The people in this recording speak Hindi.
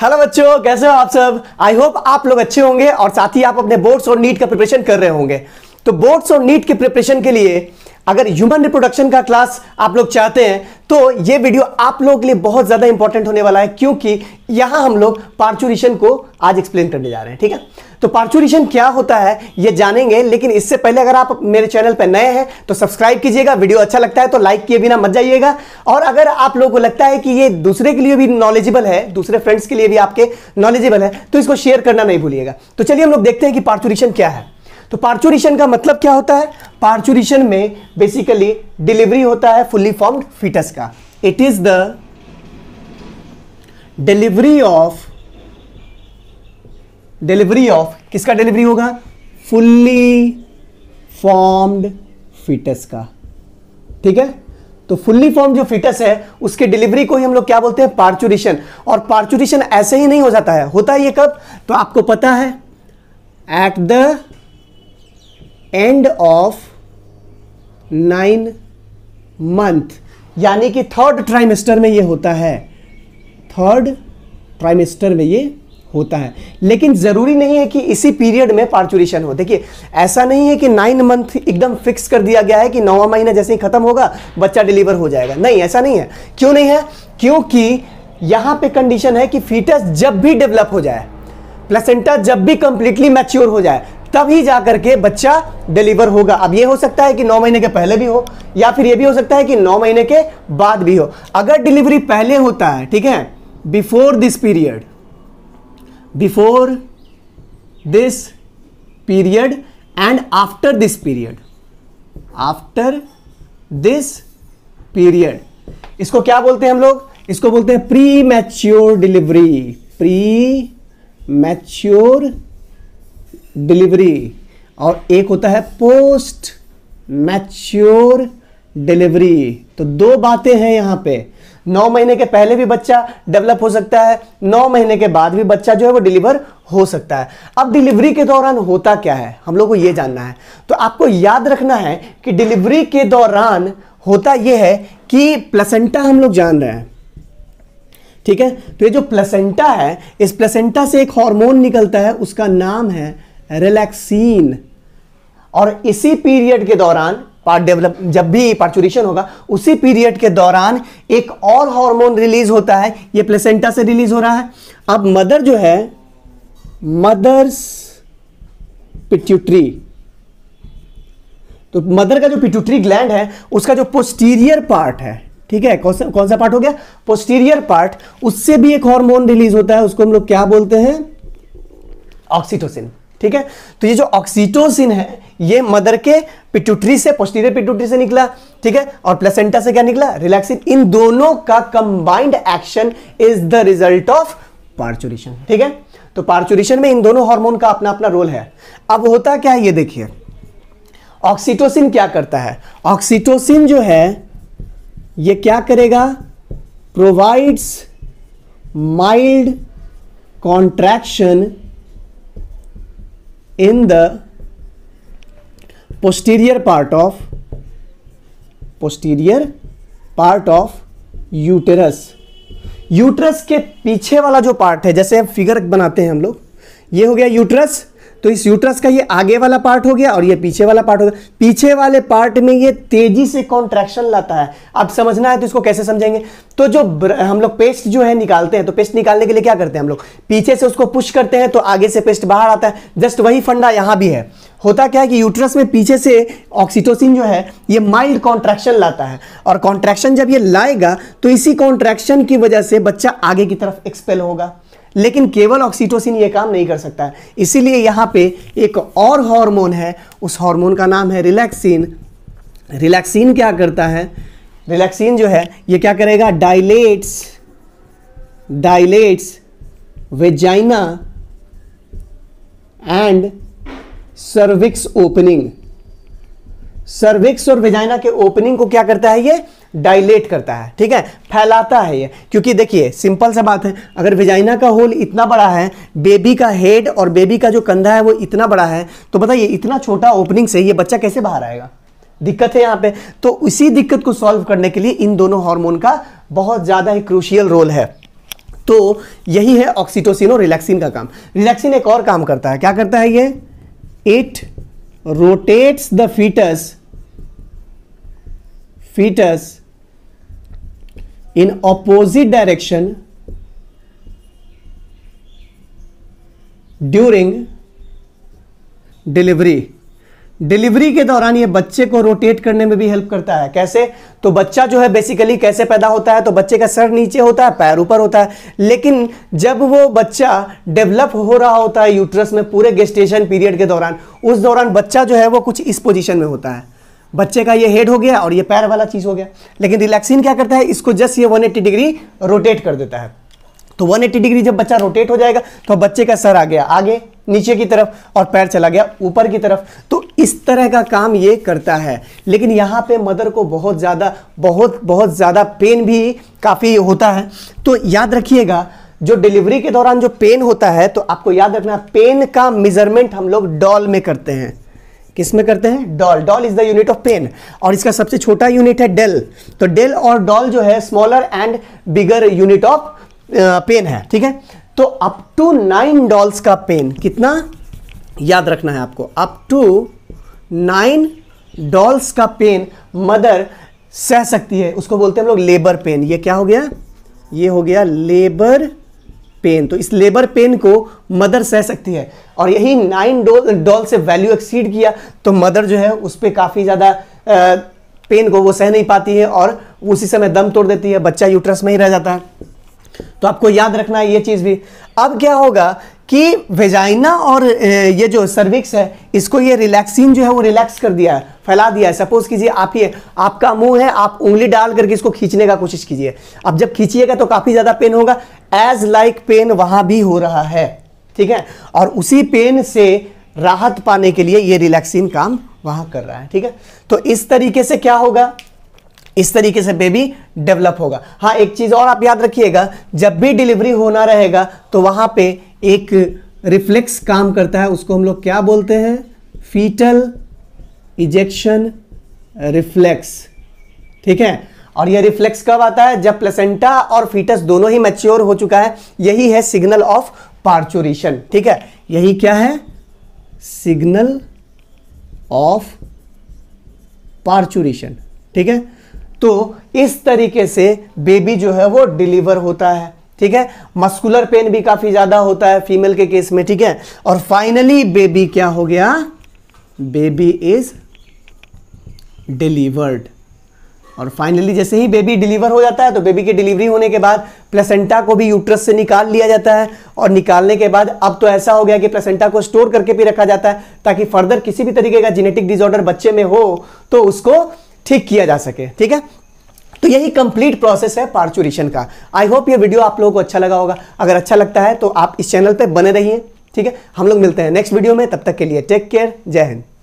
हेलो बच्चों कैसे हो आप सब आई होप आप लोग अच्छे होंगे और साथ ही आप अपने बोर्ड्स और नीट का प्रिपरेशन कर रहे होंगे तो बोर्ड्स और नीट के प्रिपरेशन के लिए अगर ह्यूमन रिप्रोडक्शन का क्लास आप लोग चाहते हैं तो ये वीडियो आप लोगों के लिए बहुत ज़्यादा इंपॉर्टेंट होने वाला है क्योंकि यहां हम लोग पार्चुरिशन को आज एक्सप्लेन करने जा रहे हैं ठीक है तो पार्चुरिशन क्या होता है ये जानेंगे लेकिन इससे पहले अगर आप मेरे चैनल पर नए हैं तो सब्सक्राइब कीजिएगा वीडियो अच्छा लगता है तो लाइक किए बिना मत जाइएगा और अगर आप लोगों को लगता है कि ये दूसरे के लिए भी नॉलेजेबल है दूसरे फ्रेंड्स के लिए भी आपके नॉलेजेबल है तो इसको शेयर करना नहीं भूलिएगा तो चलिए हम लोग देखते हैं कि पार्चुरेशन क्या है तो पार्चुरेशन का मतलब क्या होता है पार्चुरेशन में बेसिकली डिलीवरी होता है फुल्ली फॉर्म्ड फीटस का it is the delivery of delivery of किसका डिलीवरी होगा फुल्ली फॉर्म्ड फीटस का ठीक है तो फुल्ली फॉर्म जो फिटस है उसके डिलीवरी को ही हम लोग क्या बोलते हैं पार्चुरेशन और पार्चुरेशन ऐसे ही नहीं हो जाता है होता है ये कब तो आपको पता है at the end of nine month यानी कि थर्ड ट्राइमेस्टर में ये होता है थर्ड ट्राइमेस्टर में ये होता है लेकिन ज़रूरी नहीं है कि इसी पीरियड में पार्चुरेशन हो देखिए ऐसा नहीं है कि नाइन मंथ एकदम फिक्स कर दिया गया है कि नौवा महीना जैसे ही ख़त्म होगा बच्चा डिलीवर हो जाएगा नहीं ऐसा नहीं है क्यों नहीं है क्योंकि यहां पे कंडीशन है कि फीटस जब भी डेवलप हो जाए प्लेसेंटा जब भी कंप्लीटली मैच्योर हो जाए तभी जा करके बच्चा डिलीवर होगा अब ये हो सकता है कि नौ महीने के पहले भी हो या फिर ये भी हो सकता है कि नौ महीने के बाद भी हो अगर डिलीवरी पहले होता है ठीक है before this period before this period and after this period after this period इसको क्या बोलते हैं हम लोग इसको बोलते हैं premature delivery premature delivery और एक होता है पोस्ट मैच्योर डिलीवरी तो दो बातें हैं यहाँ पे नौ महीने के पहले भी बच्चा डेवलप हो सकता है नौ महीने के बाद भी बच्चा जो है वो डिलीवर हो सकता है अब डिलीवरी के दौरान होता क्या है हम लोग को ये जानना है तो आपको याद रखना है कि डिलीवरी के दौरान होता ये है कि प्लेसेंटा हम लोग जान रहे हैं ठीक है तो ये जो प्लेसेंटा है इस प्लेसेंटा से एक हार्मोन निकलता है उसका नाम है रिलैक्सिन और इसी पीरियड के दौरान पार्ट डेवलप जब भी पार्चुरेशन होगा उसी पीरियड के दौरान एक और हार्मोन रिलीज होता है ये प्लेसेंटा से रिलीज हो रहा है अब मदर जो है मदर्स पिट्यूटरी तो मदर का जो पिट्यूटरी ग्लैंड है उसका जो पोस्टीरियर पार्ट है ठीक है कौन सा कौन सा पार्ट हो गया पोस्टीरियर पार्ट उससे भी एक हार्मोन रिलीज होता है उसको हम लोग क्या बोलते हैं ऑक्सीटोसिन ठीक है तो ये जो ऑक्सीटोसिन है ये मदर के पिट्यूटरी से पोस्टीरियर पिट्यूटरी से निकला ठीक है और प्लेसेंटा से क्या निकला रिलैक्सिन इन दोनों का combined action is the result of parturition ठीक है तो पार्चुरेशन में इन दोनों हार्मोन का अपना अपना रोल है अब होता क्या है ये देखिए ऑक्सीटोसिन क्या करता है ऑक्सीटोसिन जो है ये क्या करेगा provides mild contraction in the posterior part of posterior part of uterus uterus के पीछे वाला जो पार्ट है जैसे फिगर बनाते हैं हम लोग ये हो गया यूट्रस तो इस यूट्रस का ये आगे वाला पार्ट हो गया और ये पीछे वाला पार्ट हो गया पीछे वाले पार्ट में ये तेजी से कॉन्ट्रैक्शन लाता है अब समझना है तो इसको कैसे समझेंगे तो जो हम लोग पेस्ट जो है निकालते हैं तो पेस्ट निकालने के लिए क्या करते हैं हम लोग पीछे से उसको पुश करते हैं तो आगे से पेस्ट बाहर आता है जस्ट वही फंडा यहाँ भी है होता क्या है कि यूट्रस में पीछे से ऑक्सीटोसिन जो है ये माइल्ड कॉन्ट्रैक्शन लाता है और कॉन्ट्रैक्शन जब ये लाएगा तो इसी कॉन्ट्रैक्शन की वजह से बच्चा आगे की तरफ एक्सपेल होगा लेकिन केवल ऑक्सीटोसिन ये काम नहीं कर सकता है इसीलिए यहाँ पे एक और हार्मोन है उस हार्मोन का नाम है रिलैक्सिन रिलैक्सिन क्या करता है रिलैक्सिन जो है ये क्या करेगा dilates dilates vagina and cervix opening cervix और वेजाइना के ओपनिंग को क्या करता है ये डायलेट करता है ठीक है फैलाता है ये क्योंकि देखिए सिंपल सा बात है अगर वेजाइना का होल इतना बड़ा है बेबी का हेड और बेबी का जो कंधा है वो इतना बड़ा है तो बताइए इतना छोटा ओपनिंग से ये बच्चा कैसे बाहर आएगा दिक्कत है यहाँ पे तो उसी दिक्कत को सॉल्व करने के लिए इन दोनों हार्मोन का बहुत ज़्यादा ही क्रूशियल रोल है तो यही है ऑक्सीटोसिन और रिलैक्सिन का काम रिलैक्सिन एक और काम करता है क्या करता है ये it rotates the foetus foetus in opposite direction during delivery delivery के दौरान ये बच्चे को रोटेट करने में भी हेल्प करता है कैसे तो बच्चा जो है बेसिकली कैसे पैदा होता है तो बच्चे का सर नीचे होता है पैर ऊपर होता है लेकिन जब वो बच्चा डेवलप हो रहा होता है यूट्रस में पूरे गेस्टेशन पीरियड के दौरान उस दौरान बच्चा जो है वो कुछ इस पोजिशन में होता है बच्चे का ये हेड हो गया और ये पैर वाला चीज़ हो गया लेकिन रिलैक्सिन क्या करता है इसको जस्ट ये 180 डिग्री रोटेट कर देता है तो 180 डिग्री जब बच्चा रोटेट हो जाएगा तो बच्चे का सर आ गया आगे नीचे की तरफ और पैर चला गया ऊपर की तरफ तो इस तरह का काम ये करता है लेकिन यहाँ पे मदर को बहुत ज़्यादा बहुत बहुत ज़्यादा पेन भी काफ़ी होता है तो याद रखिएगा जो डिलीवरी के दौरान जो पेन होता है तो आपको याद रखना पेन का मेजरमेंट हम लोग डॉल में करते हैं किस में करते हैं dol dol is the unit of pain और इसका सबसे छोटा यूनिट है डेल तो डेल और डॉल जो है smaller and bigger unit of pain है ठीक है तो अप टू नाइन डॉल्स का पेन कितना याद रखना है आपको अप टू नाइन डॉल्स का पेन मदर सह सकती है उसको बोलते हैं हम लोग लेबर पेन ये क्या हो गया ये हो गया लेबर पेन तो इस लेबर पेन को मदर सह सकती है और यही नाइन डॉल डॉल से वैल्यू एक्सीड किया तो मदर जो है उस पर काफ़ी ज़्यादा पेन को वो सह नहीं पाती है और उसी समय दम तोड़ देती है बच्चा यूट्रस में ही रह जाता है तो आपको याद रखना है ये चीज़ भी अब क्या होगा कि वेजाइना और ये जो सर्विक्स है इसको ये रिलैक्सिन जो है वो रिलैक्स कर दिया है फैला दिया है सपोज कीजिए आप ये आपका मुंह है आप उंगली डाल करके इसको खींचने का कोशिश कीजिए अब जब खींचिएगा तो काफ़ी ज़्यादा पेन होगा एज लाइक पेन वहां भी हो रहा है ठीक है और उसी पेन से राहत पाने के लिए ये रिलैक्सिन काम वहां कर रहा है ठीक है तो इस तरीके से क्या होगा इस तरीके से बेबी डेवलप होगा हाँ एक चीज़ और आप याद रखिएगा जब भी डिलीवरी होना रहेगा तो वहां पे एक रिफ्लेक्स काम करता है उसको हम लोग क्या बोलते हैं फीटल इजेक्शन रिफ्लेक्स ठीक है और यह रिफ्लेक्स कब आता है जब प्लेसेंटा और फीटस दोनों ही मैच्योर हो चुका है यही है सिग्नल ऑफ पार्चोरेशन ठीक है यही क्या है सिग्नल ऑफ पार्चुरेशन ठीक है तो इस तरीके से बेबी जो है वो डिलीवर होता है ठीक है मस्कुलर पेन भी काफी ज्यादा होता है फीमेल के केस में ठीक है और फाइनली बेबी क्या हो गया बेबी इज डिलीवर्ड और फाइनली जैसे ही बेबी डिलीवर हो जाता है तो बेबी के डिलीवरी होने के बाद प्लेसेंटा को भी यूट्रस से निकाल लिया जाता है और निकालने के बाद अब तो ऐसा हो गया कि प्लेसेंटा को स्टोर करके भी रखा जाता है ताकि फर्दर किसी भी तरीके का जेनेटिक डिसऑर्डर बच्चे में हो तो उसको ठीक किया जा सके ठीक है तो यही कंप्लीट प्रोसेस है पार्चुरेशन का आई होप ये वीडियो आप लोगों को अच्छा लगा होगा अगर अच्छा लगता है तो आप इस चैनल पर बने रहिए ठीक है हम लोग मिलते हैं नेक्स्ट वीडियो में तब तक के लिए टेक केयर जय हिंद